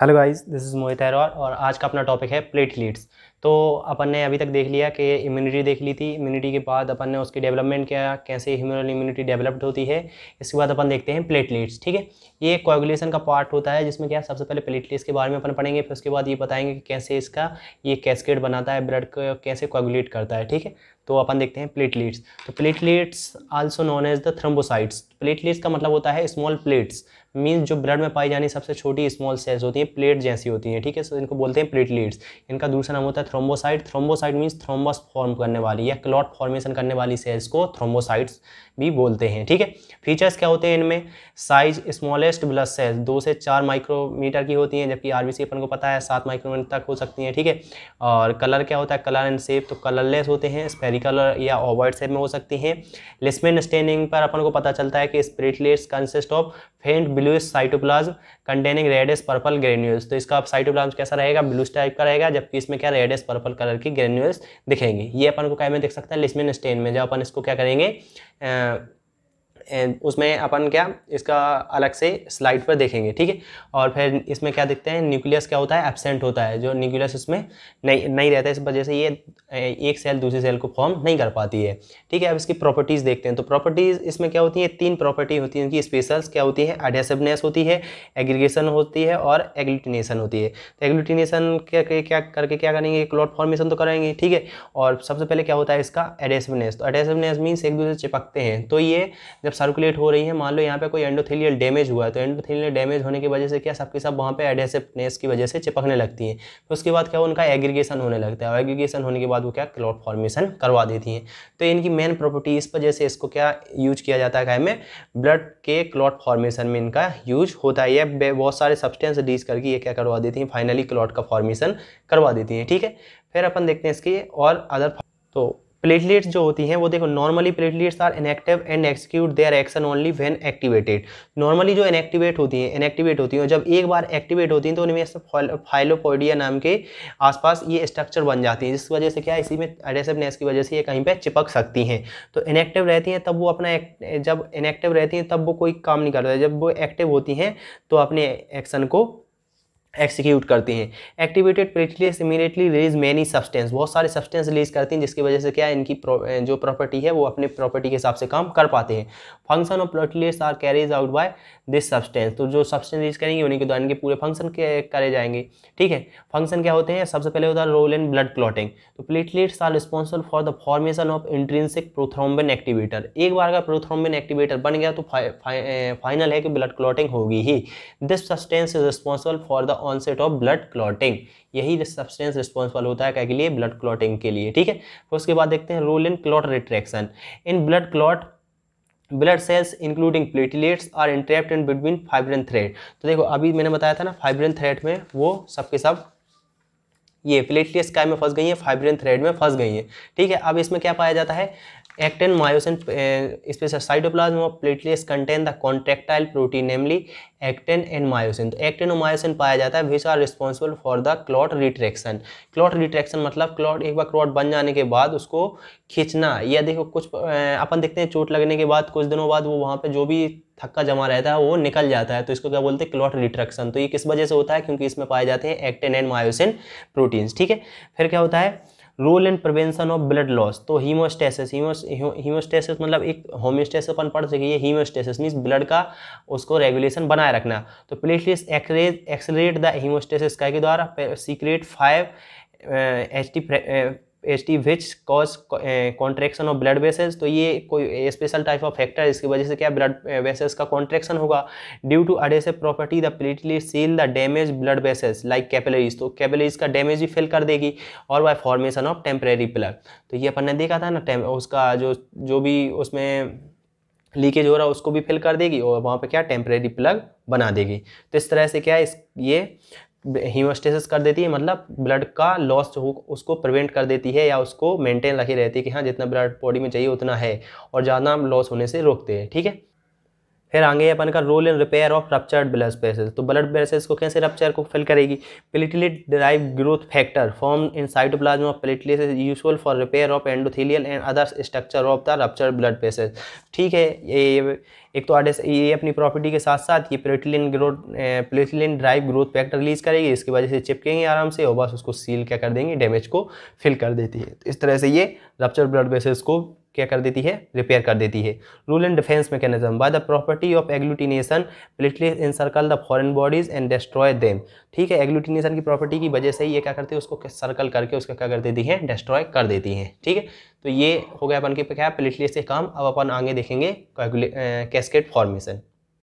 Hello guys this is Mohit Arora और आज का अपना टॉपिक है प्लेटलेट्स तो अपन ने अभी तक देख लिया कि इम्यूनिटी देख ली थी इम्यूनिटी के बाद अपन ने उसकी डेवलपमेंट किया कैसे ह्यूमन इम्यूनिटी डेवलप्ड होती है इसके बाद अपन देखते हैं प्लेटलेट्स ठीक है ये कोगुलेशन का पार्ट होता है जिसमें क्या सबसे पहले प्लेटलेट्स के बारे में अपन पढ़ेंगे फिर उसके बाद ये बताएंगे कि कैसे इसका ये कैसकेट बनाता है ब्लड को कैसे कोगुलेट करता है ठीक है तो अपन देखते हैं प्लेटलेट्स तो platelets also known as the thrombocytes platelets का मतलब होता है स्मॉल प्लेट्स मीन्स जो ब्लड में पाई जाने सबसे छोटी स्मॉल सेल्स होती हैं प्लेट जैसी होती हैं ठीक है सो इनको बोलते हैं प्लेटलेट्स इनका दूसरा नाम होता है thrombocyte thrombocyte means thrombus form करने वाली या क्लॉट फॉर्मेशन करने वाली सेल्स को थ्रोम्बोसाइट्स भी बोलते हैं ठीक है फीचर्स क्या होते हैं इनमें साइज स्मॉलेस्ट ब्लड सेल्स दो से चार माइक्रोमीटर की होती हैं जबकि आर अपन को पता है सात माइक्रोमीटर तक हो सकती हैं ठीक है थीके? और कलर क्या होता है कलर एंड शेप तो कलरलेस होते हैं स्पेरिकल या ओवर्ड शेप में हो सकती हैं लिस्मिन स्टेनिंग पर अपन को पता चलता है कि platelets consist of faint blue bluish cytoplasm containing reddish purple granules तो इसका साइटोप्लाज्म कैसा रहेगा ब्लूस टाइप का रहेगा जबकि इसमें क्या रेडिस पर्पल कलर की ग्रेन्यूल्स दिखेंगी ये अपन को क्या में देख सकते हैं लिस्मिन स्टेन में जब अपन इसको क्या करेंगे उसमें अपन क्या इसका अलग से स्लाइड पर देखेंगे ठीक है और फिर इसमें क्या देखते हैं न्यूक्लियस क्या होता है एबसेंट होता है जो न्यूक्लियस इसमें नहीं नहीं रहता है इस वजह से ये एक सेल दूसरी सेल को फॉर्म नहीं कर पाती है ठीक है अब इसकी प्रॉपर्टीज़ देखते हैं तो प्रॉपर्टीज़ इसमें क्या होती है तीन प्रॉपर्टी होती है इनकी स्पेशल्स क्या होती है एडेसिवनेस होती है एग्रीगेशन होती है और एग्लूटिनेशन होती है तो एग्लूटिनेशन क्या करके क्या करेंगे क्लॉट फॉर्मेशन तो करेंगे ठीक है और सबसे पहले क्या होता है इसका एडेसिवनेस तो एडेसिवनेस मीन्स एक दूसरे चिपकते हैं तो ये जब सर्कुलेट हो रही है मान लो यहाँ पे कोई एंडोथेलियल डैमेज हुआ है तो एंडोथेलियल डैमेज होने की वजह से क्या सबके सब वहाँ पे एडेसिवनेस की वजह से चिपकने लगती है तो उसके बाद क्या उनका एग्रीगेशन होने लगता है और एग्रीगेशन होने के बाद वो क्या क्लॉट फॉर्मेशन करवा देती हैं तो इनकी मेन प्रॉपर्टी इस वजह से इसको क्या यूज किया जाता है क्या में ब्लड के क्लॉट फॉर्मेशन में इनका यूज होता है यह बहुत सारे सब्सटेंस डीज करके ये क्या करवा देती हैं फाइनली क्लॉट का फॉर्मेशन करवा देती हैं ठीक है फिर अपन देखते हैं इसकी और अदर तो प्लेटलेट्स जो होती हैं वो देखो normally platelets are inactive and execute their action only when activated normally जो इनएक्टिवेट होती हैं इनएक्टिवेट होती हैं जब एक बार एक्टिवेट होती हैं तो उनमें फाइलोपोडिया नाम के आसपास ये स्ट्रक्चर बन जाती हैं जिस वजह से क्या इसी में एडेसिवनेस की वजह से ये कहीं पर चिपक सकती हैं तो इनएक्टिव रहती हैं तब वो अपना जब इनएक्टिव रहती हैं तब वो कोई काम नहीं करता जब वो एक्टिव होती हैं तो अपने एक्शन को एक्सिक्यूट करती हैं activated platelets immediately release many substance बहुत सारे सब्सटेंस रिलीज करती हैं जिसकी वजह से क्या इनकी जो प्रॉपर्टी है वो अपने प्रॉपर्टी के हिसाब से काम कर पाते हैं function of platelets are carries out by this substance तो जो सब्सटेंस रिलीज करेंगे उन्हीं के द्वारा इनके पूरे फंक्शन करे जाएंगे ठीक है फंक्शन क्या होते हैं सबसे पहले होता है रोल इन ब्लड क्लॉटिंग तो platelets are responsible for the formation of intrinsic prothrombin activator एक बार अगर प्रोथ्रोम्बिन एक्टिवेटर बन गया तो फाइनल है कि ब्लड क्लॉटिंग होगी ही this substance is responsible for the onset of blood clotting यही सब्सटेंस रिस्पॉन्सिबल होता है क्या के लिए ब्लड क्लॉटिंग के लिए ठीक है फिर उसके बाद देखते हैं role in clot retraction in blood clot blood cells including platelets are interrupt in between fibrin thread तो देखो अभी मैंने बताया था ना फाइब्रन थ्रेड में वो सबके सब ये प्लेटलेट्स काय में फंस गई है फाइब्रन थ्रेड में फंस गई है ठीक है अब इसमें क्या पाया जाता है actin myosin uh, cytoplasm of platelets contain the the protein namely actin and myosin तो एक्टेन और मायोसिन पाया जाता है which are responsible for the clot retraction clot retraction मतलब क्लॉट एक बार क्लॉट बन जाने के बाद उसको खींचना या देखो कुछ अपन देखते हैं चोट लगने के बाद कुछ दिनों बाद वो वहाँ पे जो भी थक्का जमा रहता है वो निकल जाता है तो इसको क्या बोलते हैं क्लॉट रिट्रैक्शन तो ये किस वजह से होता है क्योंकि इसमें पाए जाते हैं एक्टेन एंड मायोसिन प्रोटीन्स ठीक है फिर क्या होता है role and prevention of blood loss तो हीमोस्टेसिस हीमोस्टेसिस मतलब एक होम्योस्टेसिस अपन पढ़ सके हीमोस्टेसिस मीन ब्लड का उसको रेगुलेशन बनाए रखना तो प्लेटलेट्स एक्सरेज द हीमोस्टेसिस का के द्वारा secrete five H T H which cause contraction of blood vessels तो ये कोई स्पेशल टाइप ऑफ फैक्टर है इसकी वजह से क्या ब्लड वेसल्स eh, का कॉन्ट्रेक्शन होगा due to adhesive property the platelet seal the damage blood vessels like capillaries तो कैपिलरीज का डैमेज भी फिल कर देगी और by formation of temporary plug तो ये अपन ने देखा था ना उसका जो जो भी उसमें लीकेज हो रहा है उसको भी फिल कर देगी और वहाँ पे क्या टेम्परेरी प्लग बना देगी तो इस तरह से क्या है ये हीमोस्टेसिस कर देती है मतलब ब्लड का लॉस हो उसको प्रिवेंट कर देती है या उसको मेंटेन रखी रहती है कि हाँ जितना ब्लड बॉडी में चाहिए उतना है और ज़्यादा लॉस होने से रोकते हैं ठीक है फिर आगे अपन का role in repair of ruptured blood spaces तो ब्लड स्पेसेस को कैसे रप्चर को फिल करेगी platelet derive growth factor form in cytoplasm of platelet is useful for repair of endothelial and other structure of the ruptured blood spaces ठीक है ये एक तो आडे ये अपनी प्रॉपर्टी के साथ साथ ये platelet growth platelet drive growth factor release करेगी इसकी वजह से चिपकेंगे आराम से और बस उसको सील क्या कर देंगे डैमेज को फिल कर देती है तो इस तरह से ये रप्चर ब्लड बेसेस को क्या कर देती है रिपेयर कर देती है rule and defence mechanism by the property of agglutination platelet circle the foreign bodies and destroy them ठीक है एग्लूटिनेशन की प्रॉपर्टी की वजह से ही ये क्या करती है उसको सर्कल करके उसका क्या कर देती है डिस्ट्रॉय कर देती है ठीक है तो ये हो गया अपन के क्या प्लेटलेट से काम अब अपन आगे देखेंगे कैस्केट फॉर्मेशन